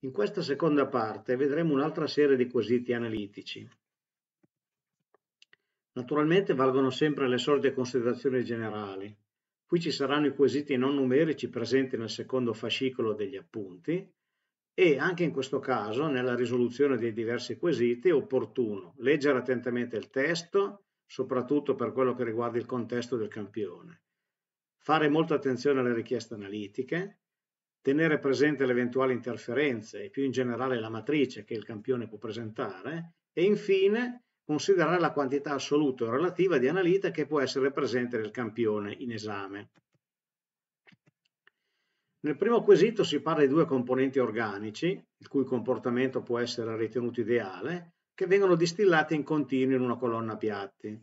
In questa seconda parte vedremo un'altra serie di quesiti analitici. Naturalmente valgono sempre le solite considerazioni generali. Qui ci saranno i quesiti non numerici presenti nel secondo fascicolo degli appunti e anche in questo caso, nella risoluzione dei diversi quesiti, è opportuno leggere attentamente il testo, soprattutto per quello che riguarda il contesto del campione, fare molta attenzione alle richieste analitiche, tenere presente le eventuali interferenze e più in generale la matrice che il campione può presentare e infine considerare la quantità assoluta o relativa di analite che può essere presente nel campione in esame. Nel primo quesito si parla di due componenti organici, il cui comportamento può essere ritenuto ideale, che vengono distillati in continuo in una colonna piatti.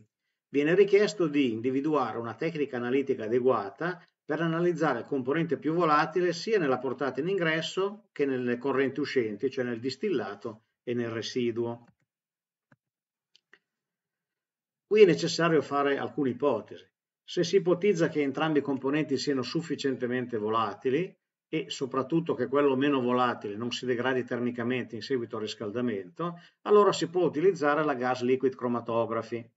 Viene richiesto di individuare una tecnica analitica adeguata per analizzare il componente più volatile sia nella portata in ingresso che nelle correnti uscenti, cioè nel distillato e nel residuo. Qui è necessario fare alcune ipotesi. Se si ipotizza che entrambi i componenti siano sufficientemente volatili e soprattutto che quello meno volatile non si degradi termicamente in seguito al riscaldamento, allora si può utilizzare la gas liquid chromatography.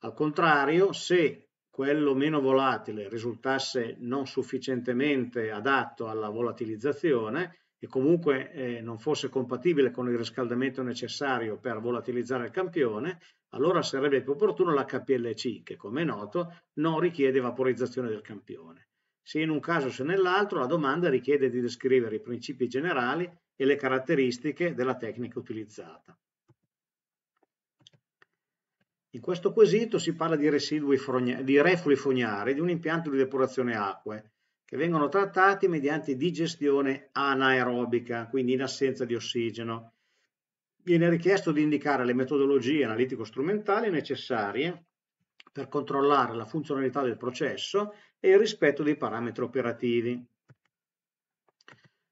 Al contrario, se quello meno volatile risultasse non sufficientemente adatto alla volatilizzazione e comunque eh, non fosse compatibile con il riscaldamento necessario per volatilizzare il campione, allora sarebbe più opportuno l'HPLC che come è noto non richiede vaporizzazione del campione. Se in un caso se nell'altro la domanda richiede di descrivere i principi generali e le caratteristiche della tecnica utilizzata. In questo quesito si parla di residui frogna- di reflui fognari di un impianto di depurazione acque che vengono trattati mediante digestione anaerobica, quindi in assenza di ossigeno. Viene richiesto di indicare le metodologie analitico-strumentali necessarie per controllare la funzionalità del processo e il rispetto dei parametri operativi.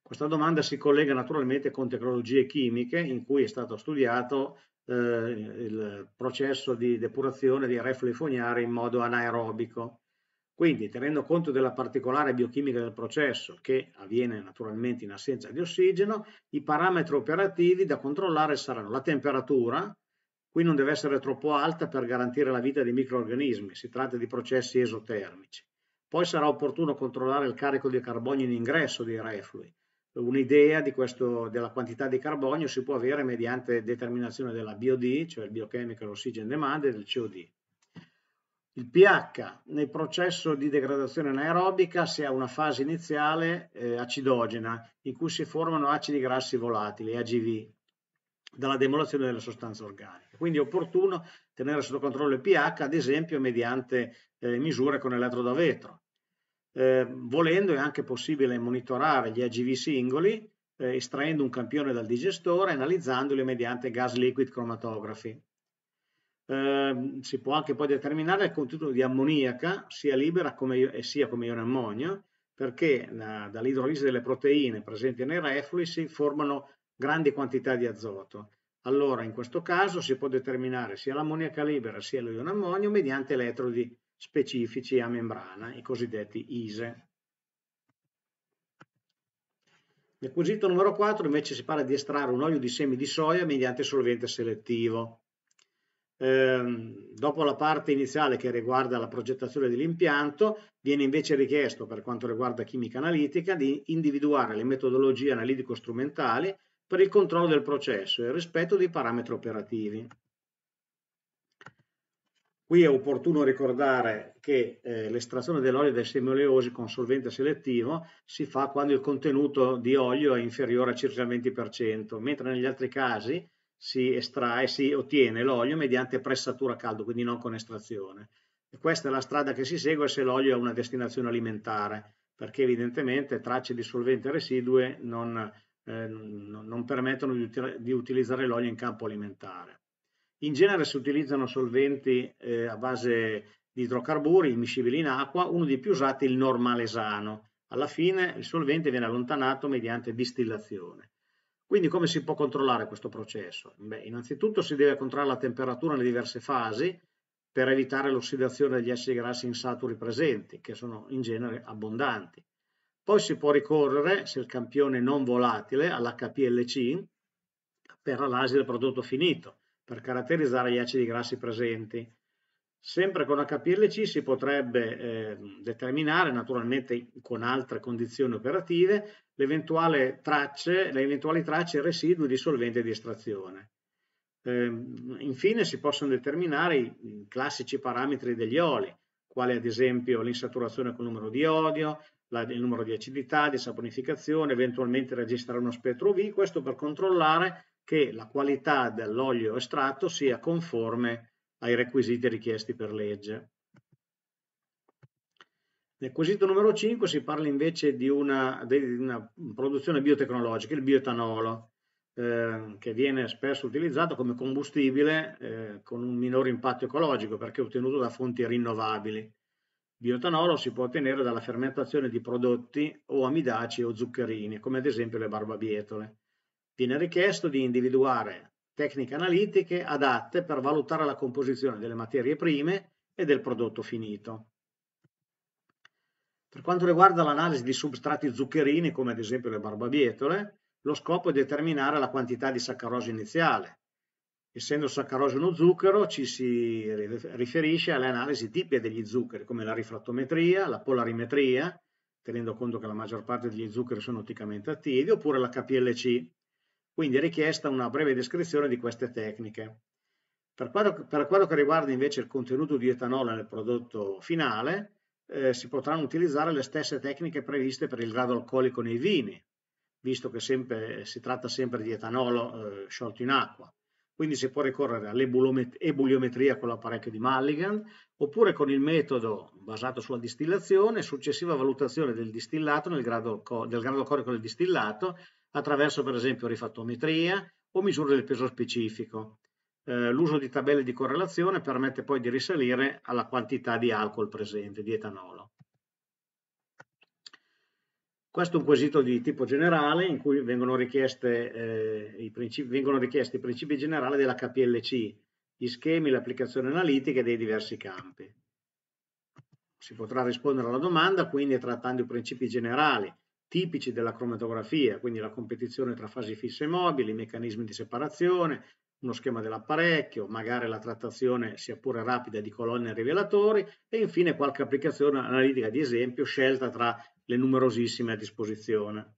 Questa domanda si collega naturalmente con tecnologie chimiche in cui è stato studiato eh, il processo di depurazione dei reflui fognari in modo anaerobico. Quindi tenendo conto della particolare biochimica del processo, che avviene naturalmente in assenza di ossigeno, i parametri operativi da controllare saranno la temperatura, qui non deve essere troppo alta per garantire la vita dei microorganismi, si tratta di processi esotermici. Poi sarà opportuno controllare il carico di carbonio in ingresso dei reflui, un'idea della quantità di carbonio si può avere mediante determinazione della BOD, cioè il Biochemical Oxygen Demand, e del COD. Il pH nel processo di degradazione anaerobica si ha una fase iniziale eh, acidogena in cui si formano acidi grassi volatili, AGV, dalla demolazione della sostanza organica. Quindi è opportuno tenere sotto controllo il pH, ad esempio, mediante eh, misure con elettroda vetro. Eh, volendo è anche possibile monitorare gli AGV singoli eh, estraendo un campione dal digestore e analizzandoli mediante gas liquid chromatography. Eh, si può anche poi determinare il contenuto di ammoniaca sia libera come, e sia come ione ammonio perché dall'idrolisi delle proteine presenti nei reflui si formano grandi quantità di azoto. Allora in questo caso si può determinare sia l'ammoniaca libera sia l'ione ammonio mediante elettrodi specifici a membrana, i cosiddetti ISE. Nel quesito numero 4 invece si parla di estrarre un olio di semi di soia mediante solvente selettivo. Ehm, dopo la parte iniziale che riguarda la progettazione dell'impianto, viene invece richiesto per quanto riguarda chimica analitica di individuare le metodologie analitico-strumentali per il controllo del processo e il rispetto dei parametri operativi. Qui è opportuno ricordare che eh, l'estrazione dell'olio dai semi oleosi con solvente selettivo si fa quando il contenuto di olio è inferiore a circa il 20%, mentre negli altri casi si estrae, si ottiene l'olio mediante pressatura a caldo, quindi non con estrazione. E questa è la strada che si segue se l'olio è una destinazione alimentare, perché evidentemente tracce di solvente residue non, eh, non permettono di, di utilizzare l'olio in campo alimentare. In genere si utilizzano solventi eh, a base di idrocarburi, immiscibili in acqua, uno dei più usati è il normalesano. Alla fine il solvente viene allontanato mediante distillazione. Quindi come si può controllare questo processo? Beh, innanzitutto si deve controllare la temperatura nelle diverse fasi per evitare l'ossidazione degli acidi grassi insaturi presenti, che sono in genere abbondanti. Poi si può ricorrere, se il campione non volatile, all'HPLC per l'analisi del prodotto finito per caratterizzare gli acidi grassi presenti. Sempre con HPLC si potrebbe eh, determinare, naturalmente con altre condizioni operative, le eventuali tracce residui di solvente di estrazione. Eh, infine si possono determinare i classici parametri degli oli, quali ad esempio l'insaturazione con numero di odio, la, il numero di acidità, di saponificazione, eventualmente registrare uno spettro V, questo per controllare che la qualità dell'olio estratto sia conforme ai requisiti richiesti per legge. Nel quesito numero 5 si parla invece di una, di una produzione biotecnologica, il bioetanolo, eh, che viene spesso utilizzato come combustibile eh, con un minore impatto ecologico perché è ottenuto da fonti rinnovabili. Bioetanolo si può ottenere dalla fermentazione di prodotti o amidaci o zuccherini, come ad esempio le barbabietole viene richiesto di individuare tecniche analitiche adatte per valutare la composizione delle materie prime e del prodotto finito. Per quanto riguarda l'analisi di substrati zuccherini, come ad esempio le barbabietole, lo scopo è determinare la quantità di saccarosio iniziale. Essendo saccarosio uno zucchero, ci si riferisce alle analisi tipiche degli zuccheri, come la rifrattometria, la polarimetria, tenendo conto che la maggior parte degli zuccheri sono otticamente attivi, oppure la KPLC, quindi è richiesta una breve descrizione di queste tecniche. Per quello, per quello che riguarda invece il contenuto di etanolo nel prodotto finale, eh, si potranno utilizzare le stesse tecniche previste per il grado alcolico nei vini, visto che sempre, si tratta sempre di etanolo eh, sciolto in acqua. Quindi si può ricorrere all'ebuliometria con l'apparecchio di Mulligan oppure con il metodo basato sulla distillazione, successiva valutazione del distillato nel grado, del grado alcolico del distillato attraverso per esempio rifattometria o misure del peso specifico. Eh, L'uso di tabelle di correlazione permette poi di risalire alla quantità di alcol presente, di etanolo. Questo è un quesito di tipo generale in cui vengono, eh, i, principi, vengono richiesti i principi generali della KPLC, gli schemi, le applicazioni analitiche dei diversi campi. Si potrà rispondere alla domanda quindi trattando i principi generali tipici della cromatografia, quindi la competizione tra fasi fisse e mobili, meccanismi di separazione, uno schema dell'apparecchio, magari la trattazione sia pure rapida di colonne e rivelatori e infine qualche applicazione analitica di esempio scelta tra le numerosissime a disposizione.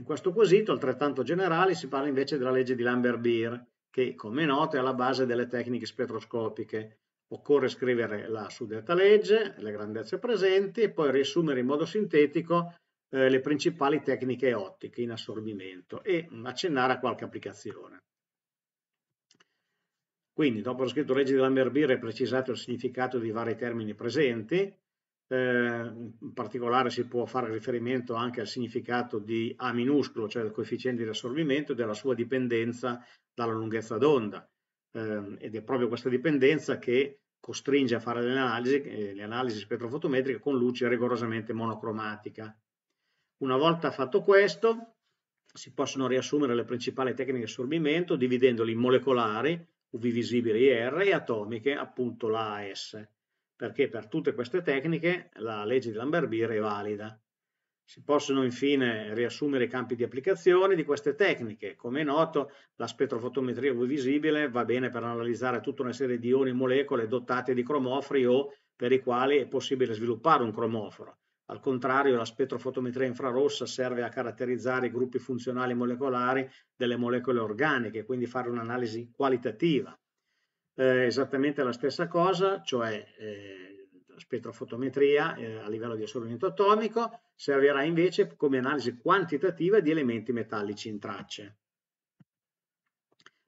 In questo quesito, altrettanto generale, si parla invece della legge di Lambert-Beer, che, come noto, è alla base delle tecniche spettroscopiche Occorre scrivere la suddetta legge, le grandezze presenti e poi riassumere in modo sintetico eh, le principali tecniche ottiche in assorbimento e accennare a qualche applicazione. Quindi, dopo lo scritto legge di Lamberbir è precisato il significato di vari termini presenti, eh, in particolare si può fare riferimento anche al significato di A minuscolo, cioè del coefficiente di assorbimento e della sua dipendenza dalla lunghezza d'onda. Ehm, ed è proprio questa dipendenza che costringe a fare le analisi, eh, le analisi spettrofotometriche con luce rigorosamente monocromatica. Una volta fatto questo, si possono riassumere le principali tecniche di assorbimento dividendoli in molecolari, UV visibili IR, e atomiche, appunto l'AS, perché per tutte queste tecniche la legge di Lambert-Beer è valida. Si possono infine riassumere i campi di applicazione di queste tecniche. Come è noto, la spettrofotometria UV visibile va bene per analizzare tutta una serie di ioni e molecole dotate di cromofori o per i quali è possibile sviluppare un cromoforo. Al contrario, la spettrofotometria infrarossa serve a caratterizzare i gruppi funzionali molecolari delle molecole organiche, quindi fare un'analisi qualitativa. Eh, esattamente la stessa cosa, cioè eh, spettrofotometria eh, a livello di assorbimento atomico, servirà invece come analisi quantitativa di elementi metallici in tracce.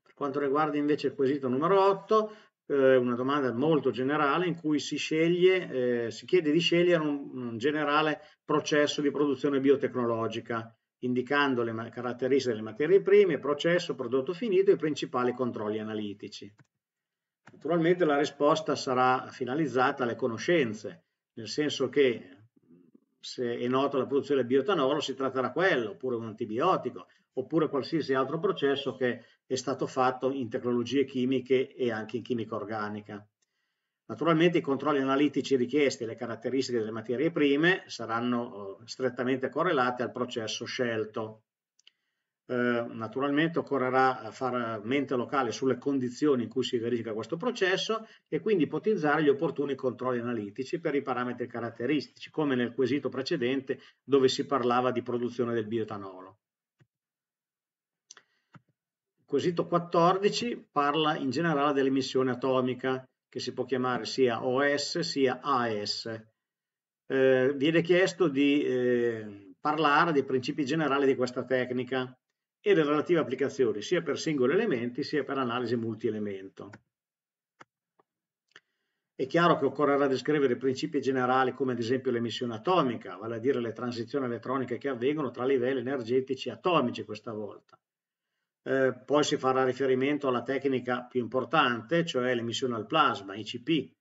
Per quanto riguarda invece il quesito numero 8, eh, una domanda molto generale in cui si, sceglie, eh, si chiede di scegliere un, un, generale processo di produzione biotecnologica, indicando le caratteristiche delle materie prime, processo, prodotto finito e i principali controlli analitici. Naturalmente la risposta sarà finalizzata alle conoscenze, nel senso che se è nota la produzione di biotanolo si tratterà quello, oppure un antibiotico, oppure qualsiasi altro processo che è stato fatto in tecnologie chimiche e anche in chimica organica. Naturalmente i controlli analitici richiesti e le caratteristiche delle materie prime saranno oh, strettamente correlate al processo scelto. Eh, naturalmente occorrerà eh, fare eh, mente locale sulle condizioni in cui si verifica questo processo e quindi ipotizzare gli opportuni controlli analitici per i parametri caratteristici, come nel quesito precedente dove si parlava di produzione del bioetanolo. Il quesito 14 parla in generale dell'emissione atomica, che si può chiamare sia OS sia AS. Eh, viene chiesto di eh, parlare dei principi generali di questa tecnica e le relative applicazioni sia per singoli elementi sia per analisi multielemento. È chiaro che occorrerà descrivere principi generali come ad esempio l'emissione atomica, vale a dire le transizioni elettroniche che avvengono tra livelli energetici atomici questa volta. Eh, poi si farà riferimento alla tecnica più importante, cioè l'emissione al plasma, ICP.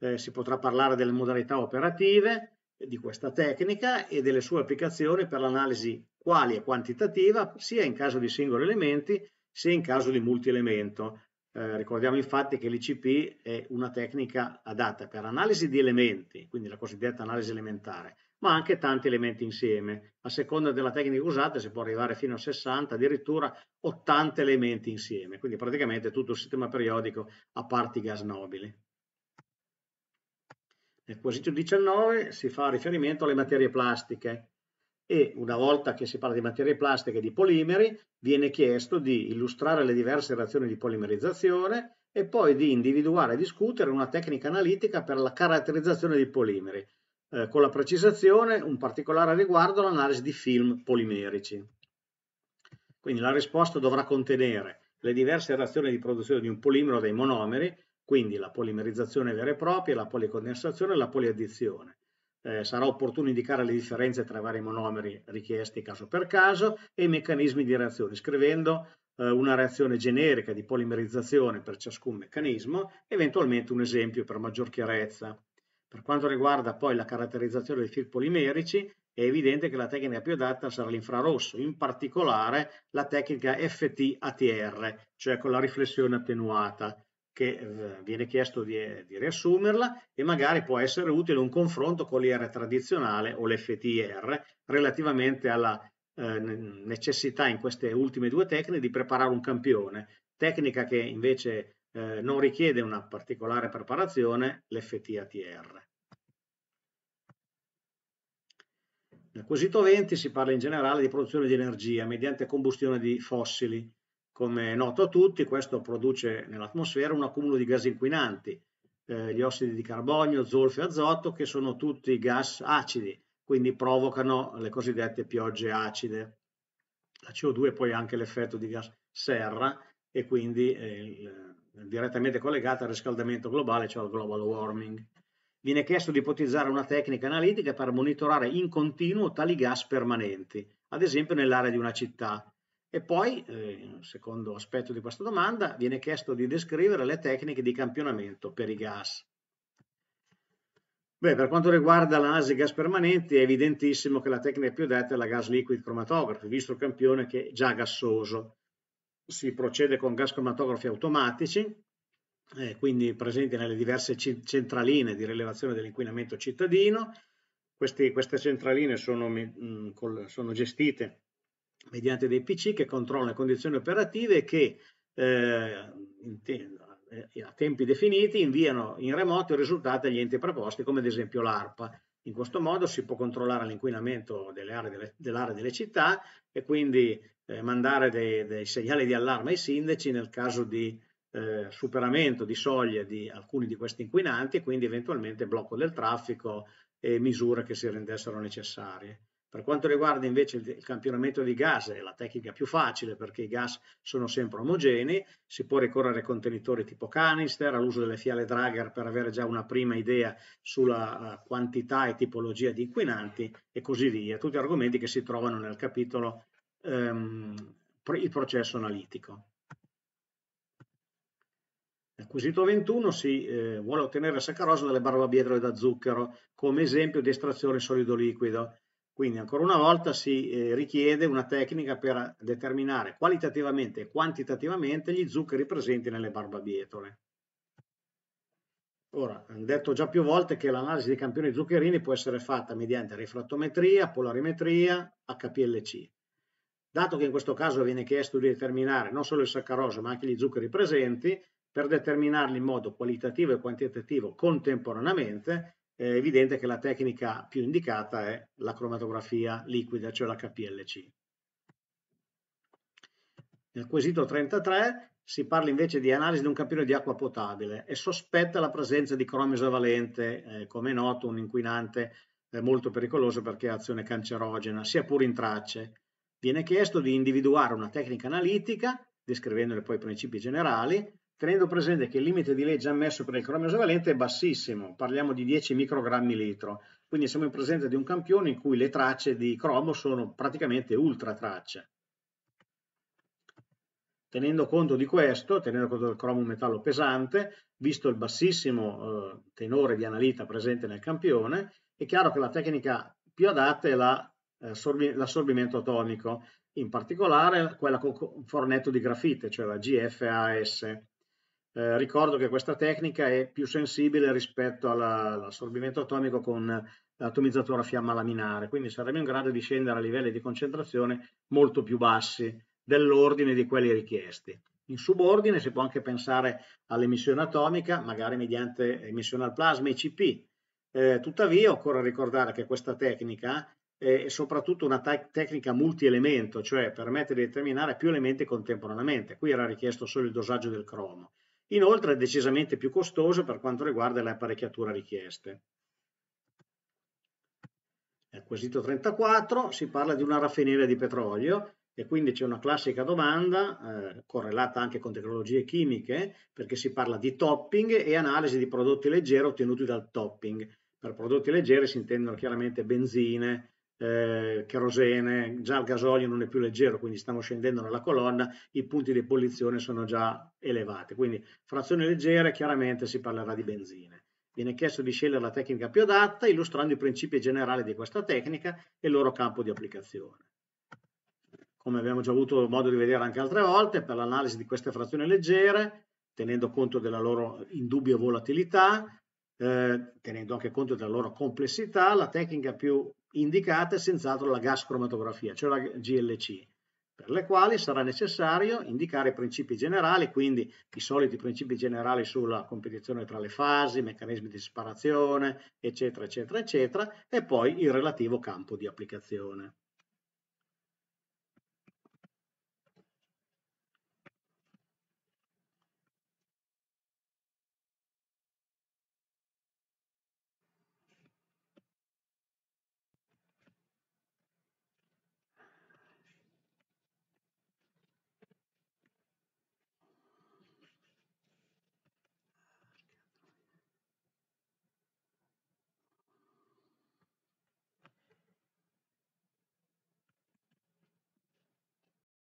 Eh, si potrà parlare delle modalità operative, di questa tecnica e delle sue applicazioni per l'analisi quali e quantitativa sia in caso di singoli elementi sia in caso di multielemento. Eh, ricordiamo infatti che l'ICP è una tecnica adatta per analisi di elementi, quindi la cosiddetta analisi elementare, ma anche tanti elementi insieme. A seconda della tecnica usata si può arrivare fino a 60, addirittura 80 elementi insieme, quindi praticamente tutto il sistema periodico a parti gas nobili. Nel quesito 19 si fa riferimento alle materie plastiche e una volta che si parla di materie plastiche e di polimeri viene chiesto di illustrare le diverse reazioni di polimerizzazione e poi di individuare e discutere una tecnica analitica per la caratterizzazione dei polimeri, eh, con la precisazione un particolare riguardo all'analisi di film polimerici. Quindi la risposta dovrà contenere le diverse reazioni di produzione di un polimero dei monomeri, quindi la polimerizzazione vera e propria, la policondensazione e la poliaddizione. Eh, sarà opportuno indicare le differenze tra i vari monomeri richiesti caso per caso e i meccanismi di reazione, scrivendo eh, una reazione generica di polimerizzazione per ciascun meccanismo, eventualmente un esempio per maggior chiarezza. Per quanto riguarda poi la caratterizzazione dei fil polimerici, è evidente che la tecnica più adatta sarà l'infrarosso, in particolare la tecnica FT-ATR, cioè con la riflessione attenuata, che eh, viene chiesto di, eh, di, riassumerla e magari può essere utile un confronto con l'IR tradizionale o l'FTIR relativamente alla eh, necessità in queste ultime due tecniche di preparare un campione, tecnica che invece eh, non richiede una particolare preparazione, l'FTATR. Nel quesito 20 si parla in generale di produzione di energia mediante combustione di fossili come è noto a tutti, questo produce nell'atmosfera un accumulo di gas inquinanti, eh, gli ossidi di carbonio, zolfo e azoto, che sono tutti gas acidi, quindi provocano le cosiddette piogge acide. La CO2 è poi anche l'effetto di gas serra e quindi è direttamente collegata al riscaldamento globale, cioè al global warming. Viene chiesto di ipotizzare una tecnica analitica per monitorare in continuo tali gas permanenti, ad esempio nell'area di una città, e poi, eh, secondo aspetto di questa domanda, viene chiesto di descrivere le tecniche di campionamento per i gas. Beh, per quanto riguarda l'analisi dei gas permanenti è evidentissimo che la tecnica più detta è la gas liquid chromatography, visto il campione che è già gassoso. Si procede con gas cromatografi automatici, eh, quindi presenti nelle diverse centraline di rilevazione dell'inquinamento cittadino. Questi, queste centraline sono, mh, mm, col, sono gestite mediante dei PC che controllano le condizioni operative che eh, te eh, a tempi definiti inviano in remoto i risultati agli enti preposti, come ad esempio l'ARPA. In questo modo si può controllare l'inquinamento delle aree delle, dell delle, città e quindi eh, mandare dei, dei, segnali di allarme ai sindaci nel caso di eh, superamento di soglie di alcuni di questi inquinanti e quindi eventualmente blocco del traffico e misure che si rendessero necessarie. Per quanto riguarda invece il campionamento di gas, è la tecnica più facile perché i gas sono sempre omogenei, si può ricorrere a contenitori tipo canister, all'uso delle fiale Dragher per avere già una prima idea sulla eh, quantità e tipologia di inquinanti e così via, tutti argomenti che si trovano nel capitolo ehm, il processo analitico. Nel quesito 21 si eh, vuole ottenere il saccarosio dalle barbabietole da zucchero come esempio di estrazione solido-liquido quindi ancora una volta si eh, richiede una tecnica per determinare qualitativamente e quantitativamente gli zuccheri presenti nelle barbabietole. Ora, ho detto già più volte che l'analisi dei campioni zuccherini può essere fatta mediante rifrattometria, polarimetria, HPLC. Dato che in questo caso viene chiesto di determinare non solo il saccarosio ma anche gli zuccheri presenti, per determinarli in modo qualitativo e quantitativo contemporaneamente è evidente che la tecnica più indicata è la cromatografia liquida, cioè la KPLC. Nel quesito 33 si parla invece di analisi di un campione di acqua potabile e sospetta la presenza di cromo esavalente, eh, come è noto, un inquinante eh, molto pericoloso perché ha azione cancerogena, sia pure in tracce. Viene chiesto di individuare una tecnica analitica, descrivendone poi i principi generali, tenendo presente che il limite di legge ammesso per il cromio esavalente è bassissimo, parliamo di 10 microgrammi litro, quindi siamo in presenza di un campione in cui le tracce di cromo sono praticamente ultra tracce. Tenendo conto di questo, tenendo conto del cromo un metallo pesante, visto il bassissimo eh, tenore di analita presente nel campione, è chiaro che la tecnica più adatta è l'assorbimento la, eh, atomico, in particolare quella con fornetto di grafite, cioè la GFAS, eh, ricordo che questa tecnica è più sensibile rispetto all'assorbimento atomico con l'atomizzatore a fiamma laminare, quindi saremo in grado di scendere a livelli di concentrazione molto più bassi dell'ordine di quelli richiesti. In subordine si può anche pensare all'emissione atomica, magari mediante emissione al plasma ICP. Eh, tuttavia occorre ricordare che questa tecnica è soprattutto una tecnica multielemento, cioè permette di determinare più elementi contemporaneamente. Qui era richiesto solo il dosaggio del cromo. Inoltre è decisamente più costoso per quanto riguarda le apparecchiature richieste. Al quesito 34 si parla di una raffineria di petrolio e quindi c'è una classica domanda eh, correlata anche con tecnologie chimiche perché si parla di topping e analisi di prodotti leggeri ottenuti dal topping. Per prodotti leggeri si intendono chiaramente benzine, eh, cherosene, già il gasolio non è più leggero, quindi stiamo scendendo nella colonna, i punti di ebollizione sono già elevati. Quindi frazione leggera, chiaramente si parlerà di benzine. Viene chiesto di scegliere la tecnica più adatta, illustrando i principi generali di questa tecnica e il loro campo di applicazione. Come abbiamo già avuto modo di vedere anche altre volte, per l'analisi di queste frazioni leggere, tenendo conto della loro indubbia volatilità, eh, tenendo anche conto della loro complessità, la tecnica più indicate senz'altro la gas cromatografia, cioè la GLC, per le quali sarà necessario indicare i principi generali, quindi i soliti principi generali sulla competizione tra le fasi, meccanismi di separazione, eccetera, eccetera, eccetera, e poi il relativo campo di applicazione.